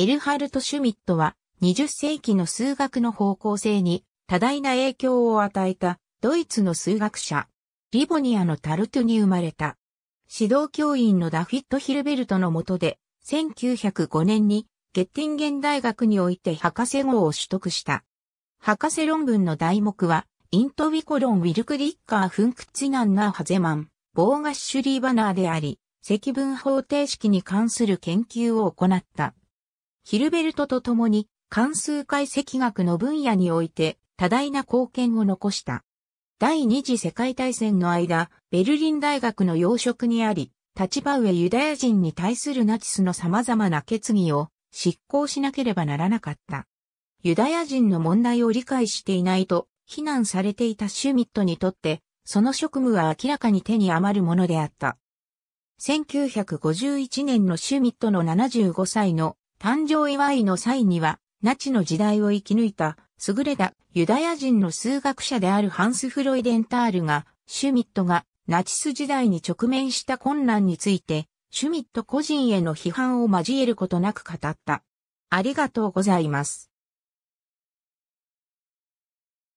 エルハルト・シュミットは20世紀の数学の方向性に多大な影響を与えたドイツの数学者。リボニアのタルトゥに生まれた。指導教員のダフィット・ヒルベルトの下で1905年にゲッティンゲン大学において博士号を取得した。博士論文の題目はイントウィコロン・ウィルク・ディッカー・フンクツナンナー・ハゼマン、ボーガッシュリーバナーであり、積分方程式に関する研究を行った。ヒルベルトと共に関数解析学の分野において多大な貢献を残した。第二次世界大戦の間、ベルリン大学の要職にあり、立場上ユダヤ人に対するナチスの様々な決議を執行しなければならなかった。ユダヤ人の問題を理解していないと非難されていたシュミットにとって、その職務は明らかに手に余るものであった。1951年のシュミットの75歳の誕生祝いの際には、ナチの時代を生き抜いた、優れたユダヤ人の数学者であるハンス・フロイデンタールが、シュミットがナチス時代に直面した困難について、シュミット個人への批判を交えることなく語った。ありがとうございます。